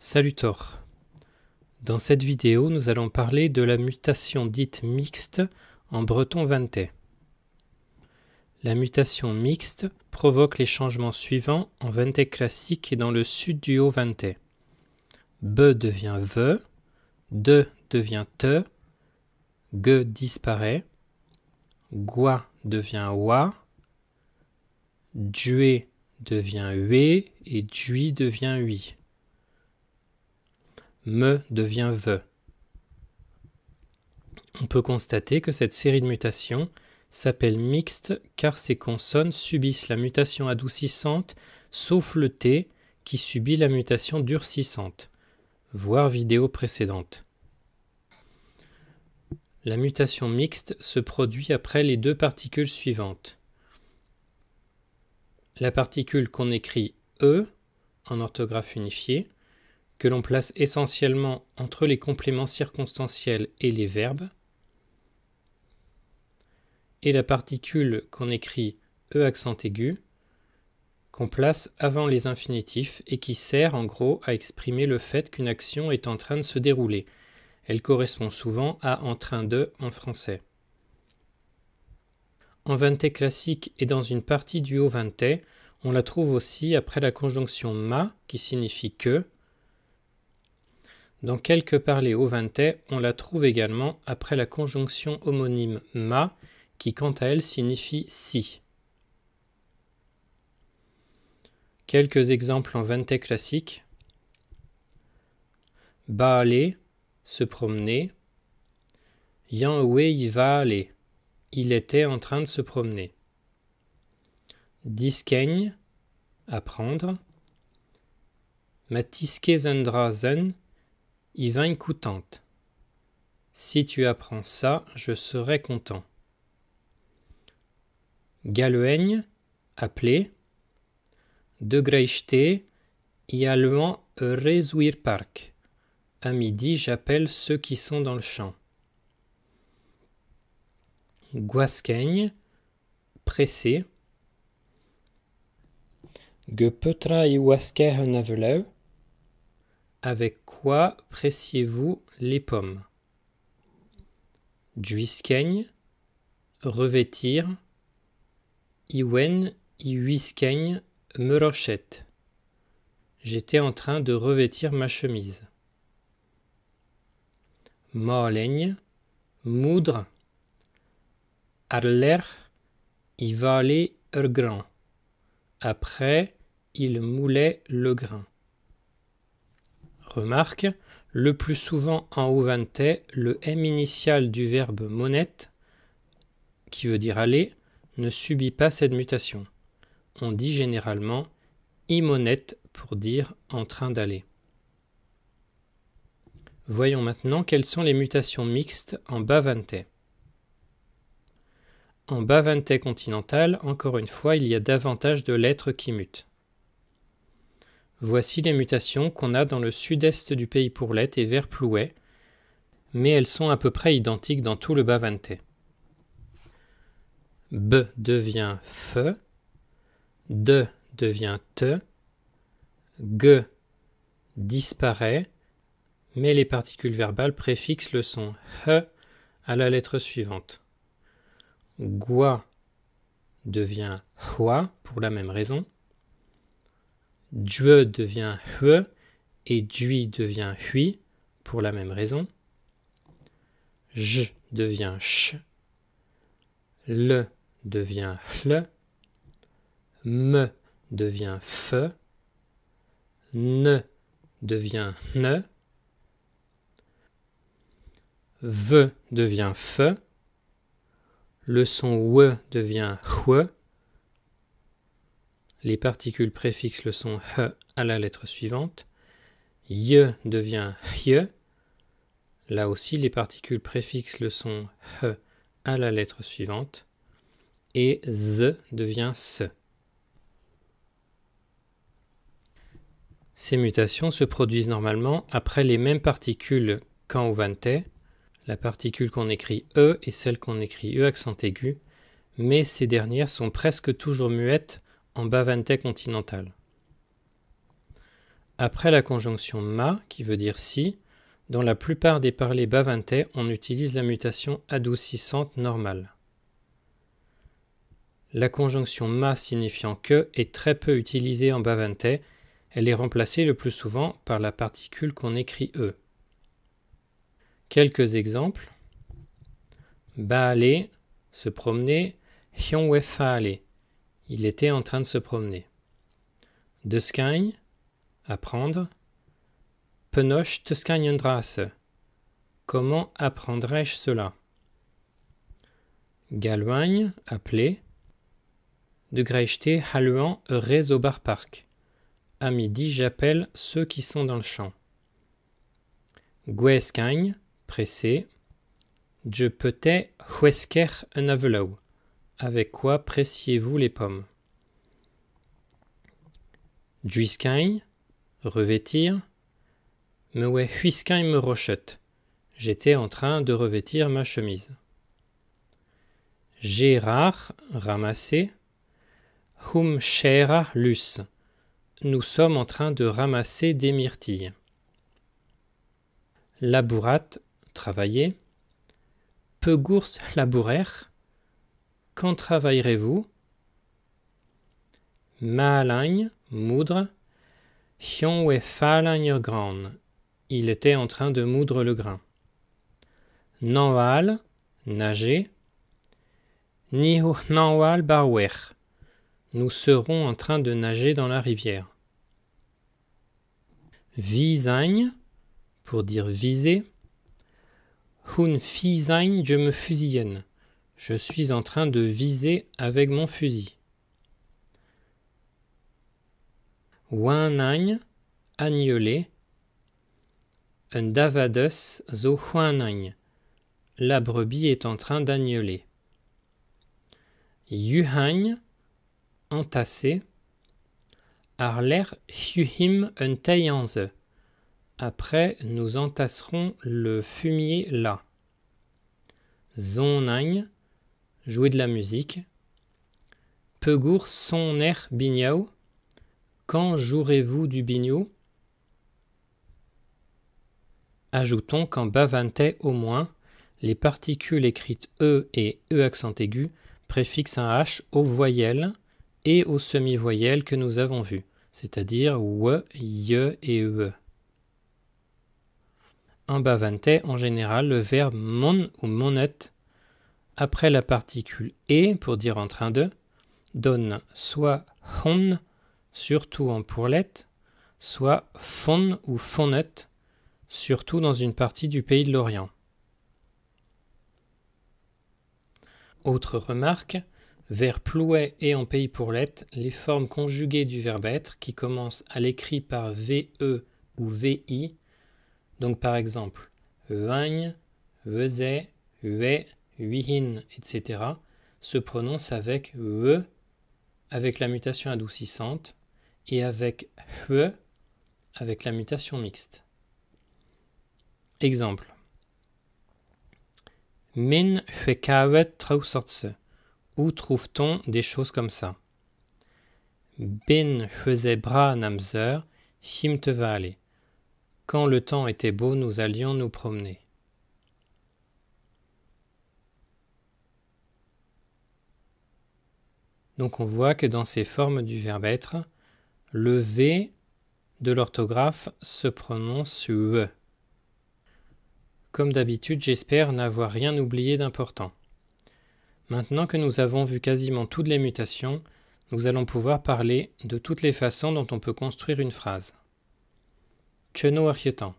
Salut Thor. Dans cette vidéo, nous allons parler de la mutation dite mixte en breton vantais. La mutation mixte provoque les changements suivants en vantais classique et dans le sud du haut vantais. Be devient ve, de devient te, ge disparaît, gua devient wa, djue devient UE et JUI devient UI me devient ve. On peut constater que cette série de mutations s'appelle mixte car ces consonnes subissent la mutation adoucissante sauf le T qui subit la mutation durcissante. Voir vidéo précédente. La mutation mixte se produit après les deux particules suivantes. La particule qu'on écrit E en orthographe unifiée que l'on place essentiellement entre les compléments circonstanciels et les verbes, et la particule qu'on écrit E accent aigu, qu'on place avant les infinitifs et qui sert en gros à exprimer le fait qu'une action est en train de se dérouler. Elle correspond souvent à en train de en français. En vingté classique et dans une partie du haut vingté, on la trouve aussi après la conjonction ma qui signifie que dans quelques parlers auventais, on la trouve également après la conjonction homonyme ma, qui quant à elle signifie si. Quelques exemples en ventais classique. Ba se promener. yan Wei va aller. Il était en train de se promener. Disqueigne apprendre. zendra zen, Ivagne Coutante. Si tu apprends ça, je serai content. Galoigne appelé. De Yaluan rezouir park. À midi, j'appelle ceux qui sont dans le champ. Guasqueigne, pressé. Gepetra i avec quoi pressiez-vous les pommes Juiscaigne, revêtir, Iwen, Iuiscaigne, me rochette. J'étais en train de revêtir ma chemise. Morlaigne, moudre, Arler, il valait Après, il moulait le grain. Remarque, le plus souvent en vanté le M initial du verbe monette, qui veut dire aller, ne subit pas cette mutation. On dit généralement imonette pour dire en train d'aller. Voyons maintenant quelles sont les mutations mixtes en Bavante. En Bavante continental, encore une fois, il y a davantage de lettres qui mutent. Voici les mutations qu'on a dans le sud-est du pays Pourlette et vers Plouet, mais elles sont à peu près identiques dans tout le bas B devient F, D devient T, G disparaît, mais les particules verbales préfixent le son H à la lettre suivante. Gua devient Hua pour la même raison. Dieu devient Hue et Dui devient Hui pour la même raison. j » devient Ch. Le devient Hle. Me devient Fe. Ne devient Ne. Ve devient Fe. Le son W devient HUE les particules préfixes le sont h à la lettre suivante. Ye devient ye. Là aussi, les particules préfixes le sont h à la lettre suivante. Et z devient s. Ces mutations se produisent normalement après les mêmes particules qu'en ovante. La particule qu'on écrit e et celle qu'on écrit e accent aigu, mais ces dernières sont presque toujours muettes en continental. Après la conjonction ma, qui veut dire si, dans la plupart des parlers bavantais, on utilise la mutation adoucissante normale. La conjonction ma signifiant que est très peu utilisée en bavantais, elle est remplacée le plus souvent par la particule qu'on écrit e. Quelques exemples. Baale, se promener, faale. Il était en train de se promener. Deskagne, apprendre. Penoche drasse. Comment apprendrai-je cela Galouagne, appeler. De Halluan Haluan, au bar park. À midi, j'appelle ceux qui sont dans le champ. Gweskagne, pressé. Je peut-être Huesker un avec quoi pressiez-vous les pommes Juiscain, revêtir. Me huiscain me rochette. J'étais en train de revêtir ma chemise. Gérard, ramasser. Hum chera lus. Nous sommes en train de ramasser des myrtilles. Labourate, travailler. Pegours labourer. Quand travaillerez-vous Malagne, moudre. Hion et falagne grand. Il était en train de moudre le grain. Nanval, nager. Nihu Nanwal barwer. Nous serons en train de nager dans la rivière. Visagne, pour dire viser. Hun fisagne, je me fusillonne. Je suis en train de viser avec mon fusil. Oneagne, agnelé. Un davados zo La brebis est en train d'agneler. Yuhagne, entassé. Arler huhim un taianze, Après, nous entasserons le fumier là. Zonagne, jouer de la musique. Pegour son air bignou. Quand jouerez-vous du bignou Ajoutons qu'en bavantais au moins, les particules écrites E et E accent aigu préfixent un H aux voyelles et aux semi-voyelles que nous avons vues, c'est-à-dire W, ye et E. En bavantais, en général, le verbe mon ou monette après la particule et pour dire en train de »,« donne soit hon, surtout en pourlette, soit fon ou fonet, surtout dans une partie du pays de l'Orient. Autre remarque, vers plouet et en pays pourlette, les formes conjuguées du verbe être qui commencent à l'écrit par VE ou VI, donc par exemple vagne, vezet »,« huet », etc., se prononce avec e, avec la mutation adoucissante, et avec avec la mutation mixte. Exemple. Min Où trouve-t-on des choses comme ça Bin huzebra namzer, himtevale. Quand le temps était beau, nous allions nous promener. Donc on voit que dans ces formes du verbe être, le V de l'orthographe se prononce w e. ». Comme d'habitude, j'espère n'avoir rien oublié d'important. Maintenant que nous avons vu quasiment toutes les mutations, nous allons pouvoir parler de toutes les façons dont on peut construire une phrase. Cheno Archetan.